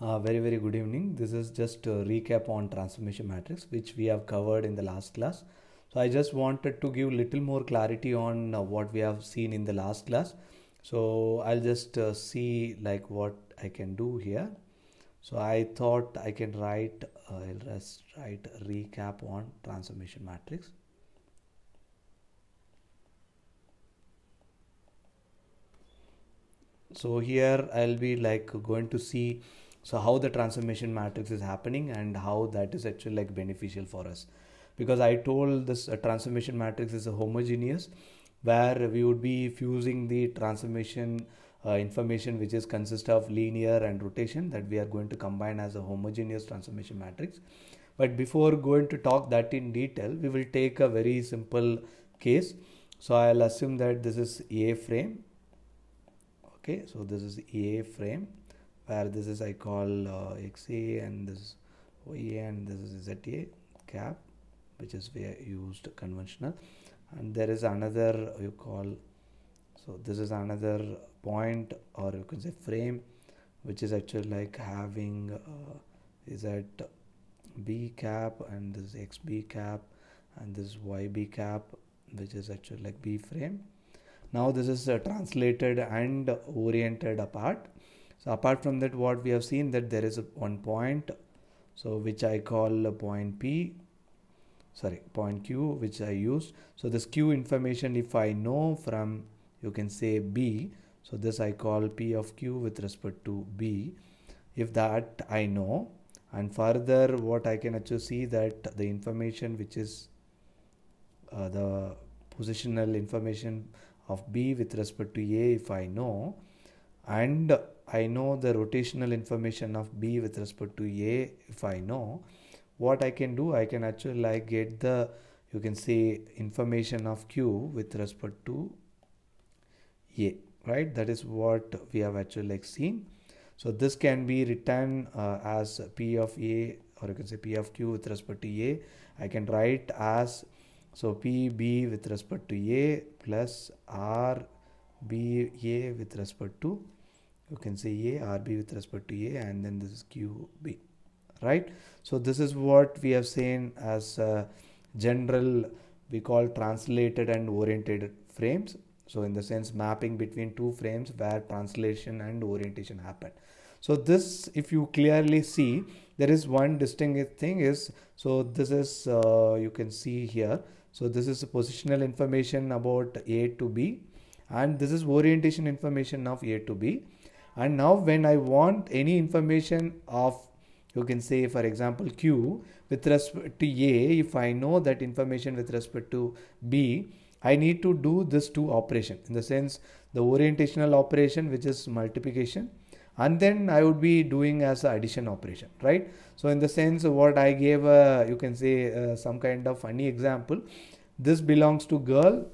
Uh, very very good evening this is just a recap on transformation matrix which we have covered in the last class so i just wanted to give little more clarity on uh, what we have seen in the last class so i'll just uh, see like what i can do here so i thought i can write uh, i'll just write recap on transformation matrix so here i'll be like going to see so how the transformation matrix is happening and how that is actually like beneficial for us because i told this uh, transformation matrix is a homogeneous where we would be fusing the transformation uh, information which is consist of linear and rotation that we are going to combine as a homogeneous transformation matrix but before going to talk that in detail we will take a very simple case so i'll assume that this is a frame okay so this is a frame where this is I call uh, XA and this OA and this is ZA cap which is where used conventional and there is another you call so this is another point or you can say frame which is actually like having uh, is at b cap and this xb cap and this yb cap which is actually like b frame now this is uh, translated and oriented apart so apart from that what we have seen that there is a one point so which I call point P sorry point Q which I used so this Q information if I know from you can say B so this I call P of Q with respect to B if that I know and further what I can actually see that the information which is uh, the positional information of B with respect to A if I know and I know the rotational information of B with respect to A, if I know, what I can do, I can actually like get the, you can say information of Q with respect to A, right? That is what we have actually like seen. So this can be written uh, as P of A or you can say P of Q with respect to A. I can write as, so PB with respect to A plus RBA with respect to you can say a rb with respect to a and then this is qb right so this is what we have seen as general we call translated and oriented frames so in the sense mapping between two frames where translation and orientation happen so this if you clearly see there is one distinct thing is so this is uh, you can see here so this is positional information about a to b and this is orientation information of a to b and now when I want any information of you can say for example Q with respect to A if I know that information with respect to B I need to do this two operation in the sense the orientational operation which is multiplication and then I would be doing as a addition operation right so in the sense what I gave uh, you can say uh, some kind of funny example this belongs to girl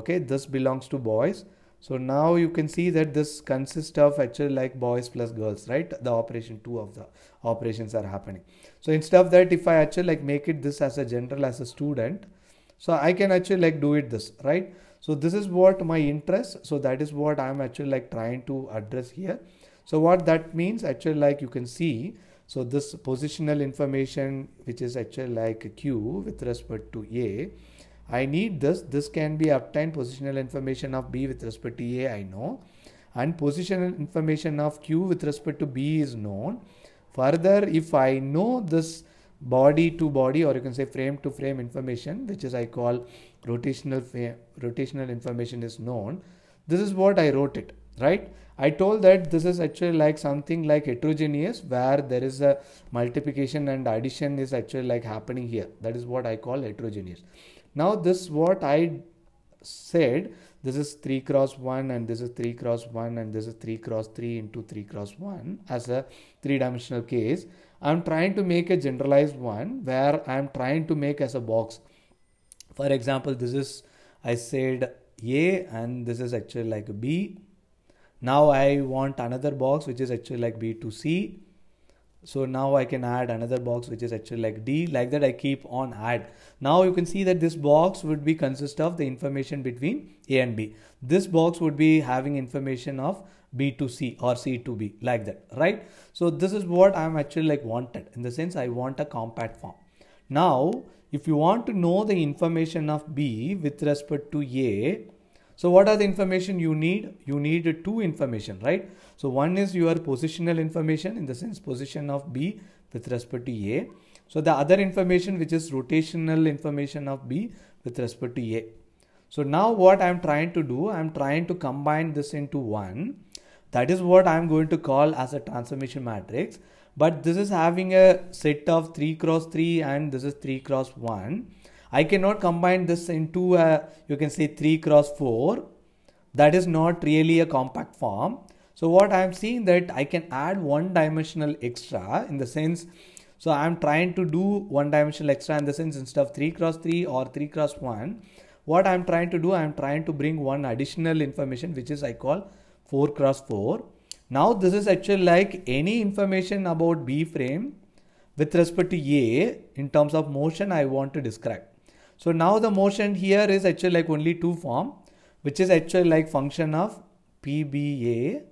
okay this belongs to boys so now you can see that this consists of actually like boys plus girls, right? The operation, two of the operations are happening. So instead of that, if I actually like make it this as a general as a student, so I can actually like do it this, right? So this is what my interest. So that is what I'm actually like trying to address here. So what that means actually like you can see, so this positional information, which is actually like Q with respect to A, I need this. This can be obtained positional information of B with respect to A, I know. And positional information of Q with respect to B is known. Further, if I know this body to body or you can say frame to frame information, which is I call rotational rotational information is known. This is what I wrote it, right? I told that this is actually like something like heterogeneous where there is a multiplication and addition is actually like happening here. That is what I call heterogeneous. Now this what I said, this is 3 cross 1 and this is 3 cross 1 and this is 3 cross 3 into 3 cross 1 as a three dimensional case. I'm trying to make a generalized one where I'm trying to make as a box. For example, this is, I said A and this is actually like B. Now I want another box which is actually like B to C so now I can add another box which is actually like D like that I keep on add now you can see that this box would be consist of the information between A and B this box would be having information of B to C or C to B like that right so this is what I'm actually like wanted in the sense I want a compact form now if you want to know the information of B with respect to A so what are the information you need? You need two information, right? So one is your positional information in the sense position of B with respect to A. So the other information which is rotational information of B with respect to A. So now what I'm trying to do, I'm trying to combine this into one. That is what I'm going to call as a transformation matrix. But this is having a set of 3 cross 3 and this is 3 cross 1. I cannot combine this into a, you can say 3 cross 4. That is not really a compact form. So what I am seeing that I can add one dimensional extra in the sense, so I am trying to do one dimensional extra in the sense instead of 3 cross 3 or 3 cross 1. What I am trying to do, I am trying to bring one additional information which is I call 4 cross 4. Now this is actually like any information about B frame with respect to A in terms of motion I want to describe. So now the motion here is actually like only two form, which is actually like function of PBA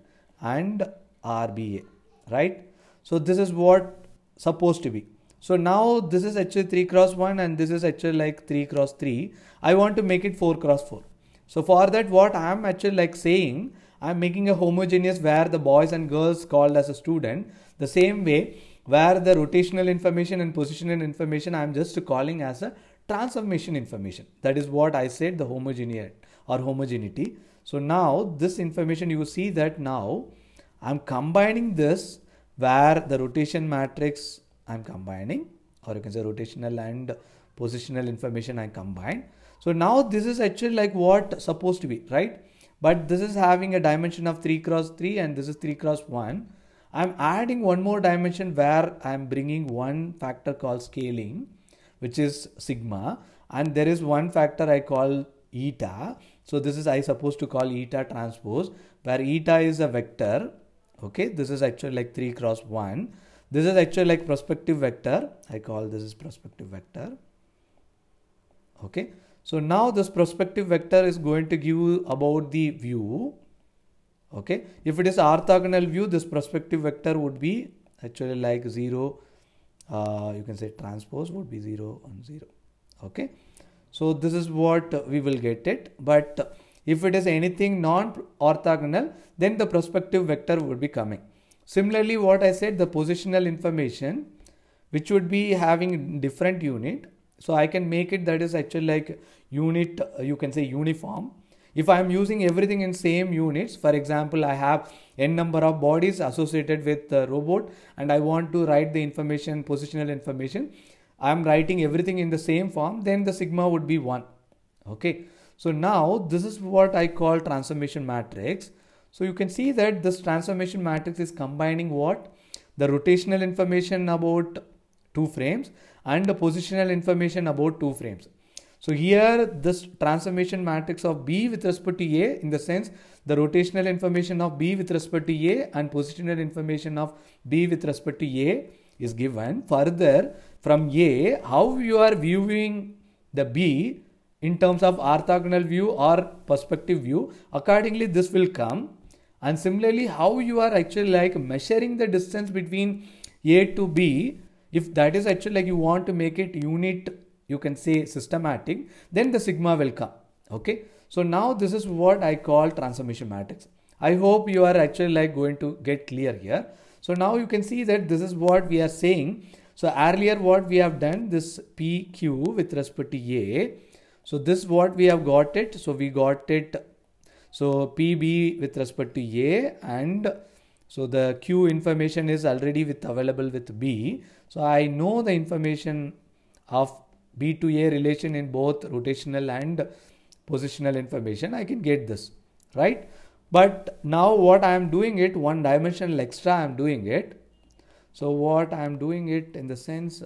and RBA, right? So this is what supposed to be. So now this is actually 3 cross 1 and this is actually like 3 cross 3. I want to make it 4 cross 4. So for that what I am actually like saying, I am making a homogeneous where the boys and girls called as a student. The same way where the rotational information and positional information I am just calling as a transformation information. That is what I said, the homogeneity or homogeneity. So now this information, you see that now I'm combining this where the rotation matrix I'm combining or you can say rotational and positional information I combine. So now this is actually like what supposed to be, right? But this is having a dimension of 3 cross 3 and this is 3 cross 1. I'm adding one more dimension where I'm bringing one factor called scaling which is sigma and there is one factor I call eta. So this is I supposed to call eta transpose where eta is a vector. Okay, this is actually like 3 cross 1. This is actually like prospective vector. I call this is prospective vector. Okay, so now this prospective vector is going to give about the view. Okay, if it is orthogonal view, this prospective vector would be actually like 0, uh, you can say transpose would be 0 on 0 okay so this is what we will get it but if it is anything non orthogonal then the prospective vector would be coming similarly what i said the positional information which would be having different unit so i can make it that is actually like unit uh, you can say uniform if I am using everything in same units, for example, I have n number of bodies associated with the robot and I want to write the information, positional information. I am writing everything in the same form, then the sigma would be 1. Okay. So now this is what I call transformation matrix. So you can see that this transformation matrix is combining what? The rotational information about two frames and the positional information about two frames. So here this transformation matrix of B with respect to A in the sense the rotational information of B with respect to A and positional information of B with respect to A is given. Further from A how you are viewing the B in terms of orthogonal view or perspective view accordingly this will come and similarly how you are actually like measuring the distance between A to B if that is actually like you want to make it unit you can say systematic, then the sigma will come. Okay. So now this is what I call transformation matrix. I hope you are actually like going to get clear here. So now you can see that this is what we are saying. So earlier what we have done this PQ with respect to A. So this what we have got it. So we got it. So PB with respect to A and so the Q information is already with available with B. So I know the information of B to A relation in both rotational and positional information, I can get this, right? But now what I am doing it one dimensional extra, I am doing it. So what I am doing it in the sense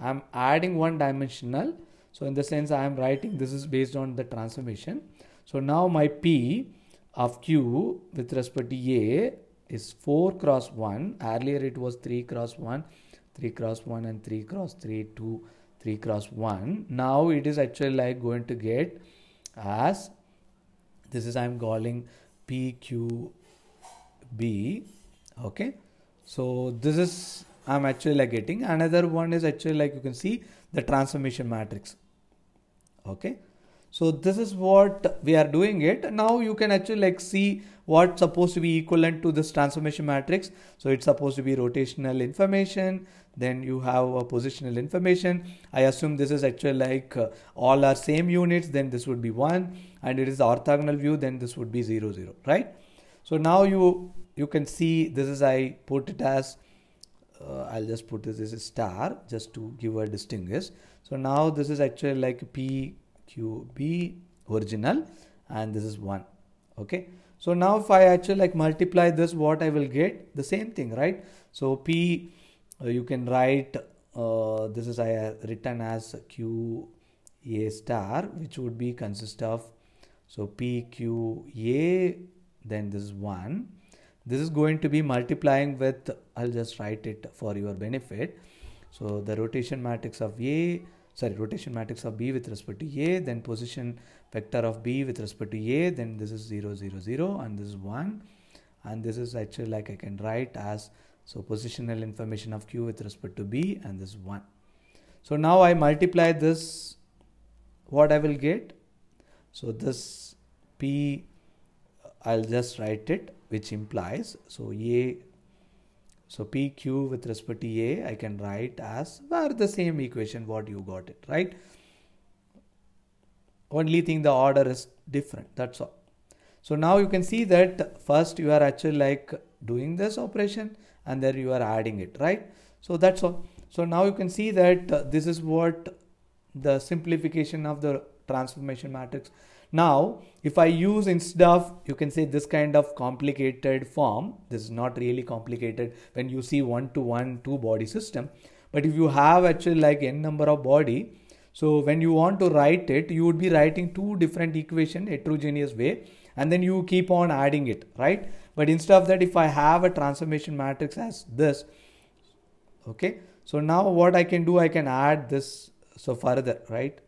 I am adding one dimensional. So in the sense I am writing this is based on the transformation. So now my P of Q with respect to A is 4 cross 1. Earlier it was 3 cross 1, 3 cross 1 and 3 cross 3, 2 3 cross 1. Now it is actually like going to get as this is I'm calling PQB. Okay. So this is I'm actually like getting another one is actually like you can see the transformation matrix. Okay. So this is what we are doing it. Now you can actually like see what's supposed to be equivalent to this transformation matrix so it's supposed to be rotational information then you have a positional information i assume this is actually like uh, all are same units then this would be 1 and it is orthogonal view then this would be 0 0 right so now you you can see this is i put it as uh, I'll just put this as a star just to give a distinguish. So now this is actually like PQB original and this is 1. Okay. So now if I actually like multiply this, what I will get? The same thing, right? So P, uh, you can write, uh, this is I uh, written as Q A star, which would be consist of, so P Q A, then this is 1. This is going to be multiplying with, I'll just write it for your benefit. So the rotation matrix of A sorry rotation matrix of b with respect to a then position vector of b with respect to a then this is 0 0 0 and this is 1 and this is actually like I can write as so positional information of q with respect to b and this 1 so now I multiply this what I will get so this p I'll just write it which implies so a so PQ with respect to A, I can write as were the same equation what you got it, right? Only thing the order is different, that's all. So now you can see that first you are actually like doing this operation and then you are adding it, right? So that's all. So now you can see that uh, this is what the simplification of the transformation matrix now, if I use instead of, you can say this kind of complicated form, this is not really complicated when you see one to one two body system. But if you have actually like n number of body, so when you want to write it, you would be writing two different equation heterogeneous way and then you keep on adding it, right? But instead of that, if I have a transformation matrix as this, okay? So now what I can do, I can add this so further, right?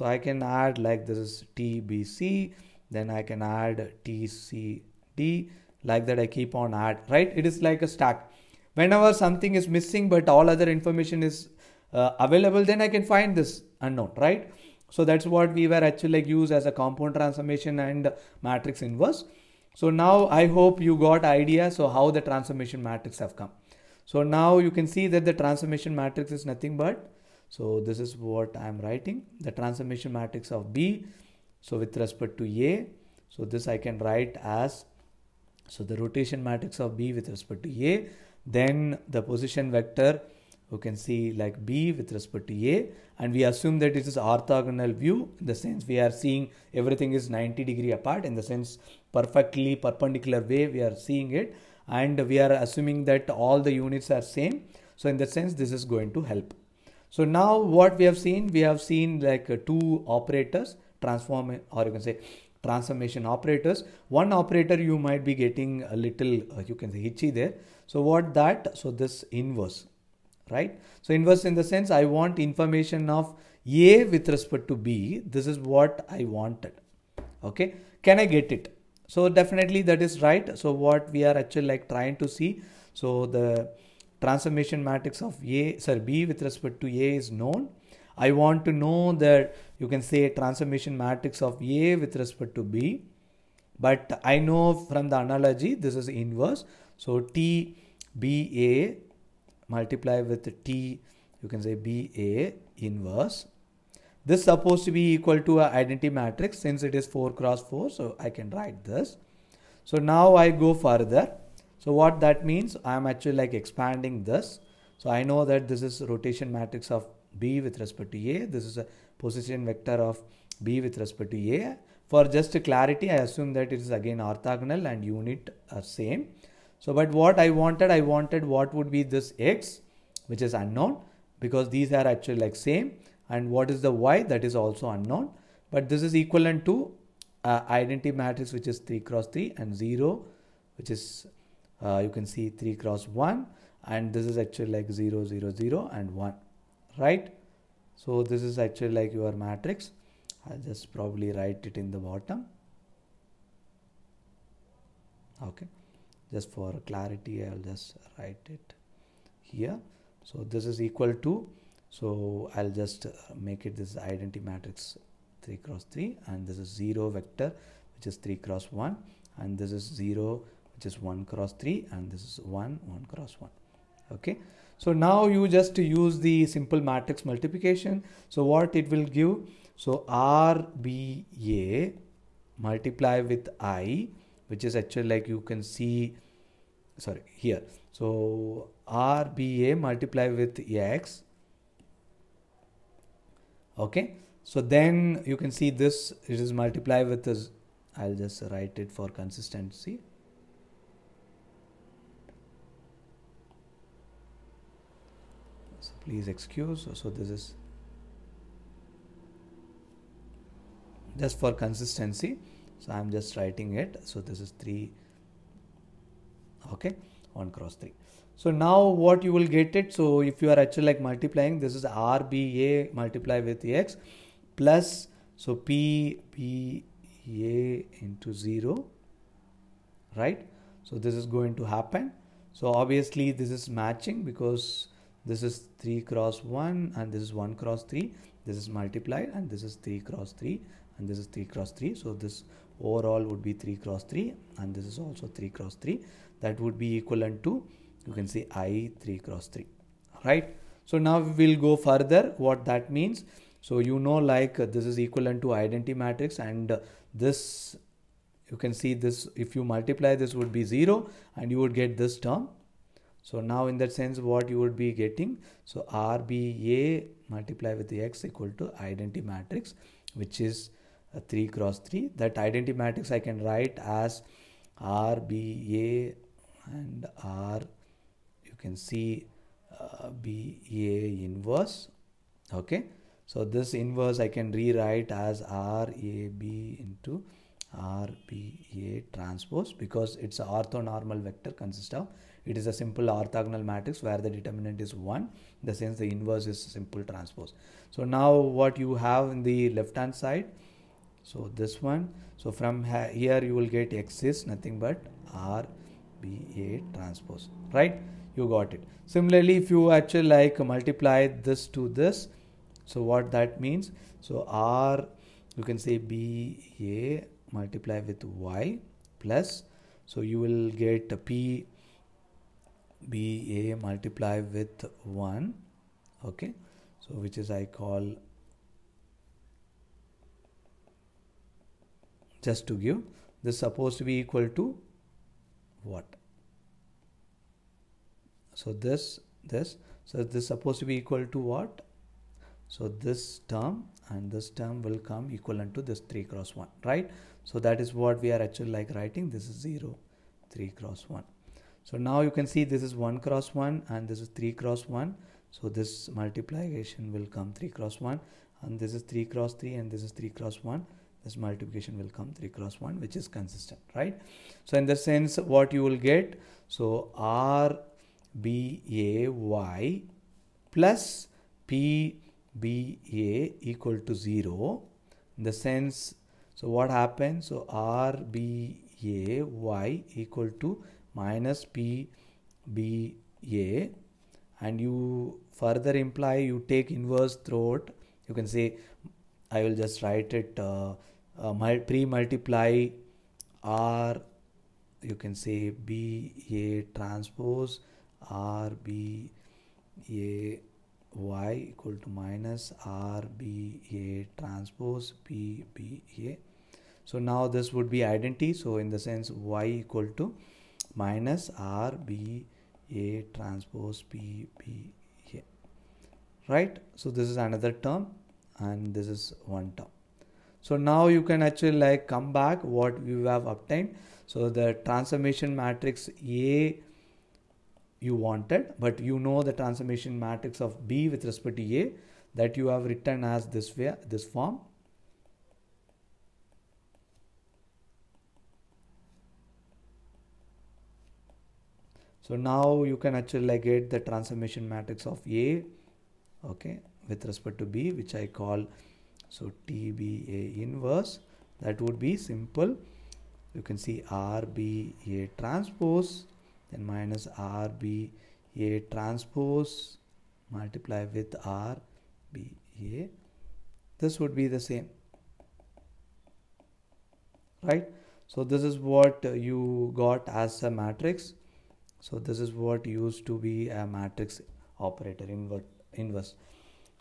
So I can add like this is TBC, then I can add TCD, like that I keep on add, right? It is like a stack. Whenever something is missing but all other information is uh, available, then I can find this unknown, right? So that's what we were actually like used as a compound transformation and matrix inverse. So now I hope you got idea. So how the transformation matrix have come. So now you can see that the transformation matrix is nothing but so this is what I'm writing, the transformation matrix of B. So with respect to A, so this I can write as, so the rotation matrix of B with respect to A, then the position vector, you can see like B with respect to A and we assume that it is orthogonal view in the sense we are seeing everything is 90 degree apart in the sense perfectly perpendicular way we are seeing it and we are assuming that all the units are same. So in that sense this is going to help. So now what we have seen, we have seen like uh, two operators, transform or you can say transformation operators. One operator you might be getting a little, uh, you can say hitchy there. So what that, so this inverse, right? So inverse in the sense I want information of A with respect to B. This is what I wanted. Okay. Can I get it? So definitely that is right. So what we are actually like trying to see. So the transformation matrix of A, sir B with respect to A is known. I want to know that you can say transformation matrix of A with respect to B. But I know from the analogy, this is inverse. So t b a multiply with T, you can say BA inverse. This supposed to be equal to an identity matrix since it is 4 cross 4. So I can write this. So now I go further. So what that means, I'm actually like expanding this. So I know that this is rotation matrix of B with respect to A. This is a position vector of B with respect to A. For just clarity, I assume that it is again orthogonal and unit are same. So, but what I wanted, I wanted what would be this X, which is unknown because these are actually like same. And what is the Y that is also unknown. But this is equivalent to uh, identity matrix, which is 3 cross 3 and 0, which is uh, you can see 3 cross 1 and this is actually like 0 0 0 and 1 right so this is actually like your matrix I'll just probably write it in the bottom okay just for clarity I'll just write it here so this is equal to so I'll just uh, make it this identity matrix 3 cross 3 and this is 0 vector which is 3 cross 1 and this is 0 which is 1 cross 3 and this is 1 1 cross 1 okay so now you just use the simple matrix multiplication so what it will give so RBA multiply with I which is actually like you can see sorry here so RBA multiply with X okay so then you can see this it is multiply with this I'll just write it for consistency please excuse so this is just for consistency so i'm just writing it so this is 3 okay 1 cross 3 so now what you will get it so if you are actually like multiplying this is rba multiply with x plus so p p a into 0 right so this is going to happen so obviously this is matching because this is 3 cross 1 and this is 1 cross 3 this is multiplied and this is 3 cross 3 and this is 3 cross 3 so this overall would be 3 cross 3 and this is also 3 cross 3 that would be equivalent to you can say i 3 cross 3 right so now we'll go further what that means so you know like uh, this is equivalent to identity matrix and uh, this you can see this if you multiply this would be 0 and you would get this term so now in that sense what you would be getting so RBA multiply with the X equal to identity matrix which is uh, 3 cross 3 that identity matrix I can write as RBA and R you can see uh, BA inverse okay so this inverse I can rewrite as RAB into RBA transpose because it's an orthonormal vector consists of it is a simple orthogonal matrix where the determinant is 1. In the sense the inverse is simple transpose. So now what you have in the left hand side, so this one, so from here you will get X is nothing but R B A transpose, right? You got it. Similarly, if you actually like multiply this to this, so what that means? So R, you can say B A multiply with Y plus, so you will get P be a multiply with 1 okay so which is I call just to give this supposed to be equal to what so this this so this supposed to be equal to what so this term and this term will come equivalent to this 3 cross 1 right so that is what we are actually like writing this is 0 3 cross 1 so now you can see this is 1 cross 1 and this is 3 cross 1. So this multiplication will come 3 cross 1 and this is 3 cross 3 and this is 3 cross 1. This multiplication will come 3 cross 1 which is consistent, right? So in the sense what you will get, so R B A Y plus P B A equal to 0 in the sense so what happens? So R B A Y equal to minus PBA and you further imply you take inverse throat you can say I will just write it uh, uh, pre-multiply R you can say BA transpose R B A Y equal to minus R B A transpose P B A so now this would be identity so in the sense Y equal to minus R B A transpose P B A. Right? So this is another term and this is one term. So now you can actually like come back what you have obtained. So the transformation matrix A you wanted, but you know the transformation matrix of B with respect to A that you have written as this way, this form. So now you can actually like get the transformation matrix of A, okay, with respect to B, which I call so TBA inverse. That would be simple. You can see RBA transpose, then minus RBA transpose multiply with RBA. This would be the same, right? So this is what you got as a matrix so this is what used to be a matrix operator invert, inverse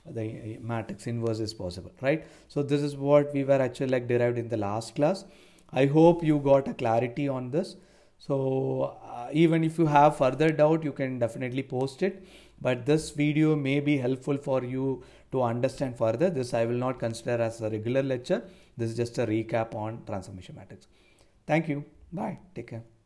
the uh, matrix inverse is possible right so this is what we were actually like derived in the last class i hope you got a clarity on this so uh, even if you have further doubt you can definitely post it but this video may be helpful for you to understand further this i will not consider as a regular lecture this is just a recap on transformation matrix thank you bye take care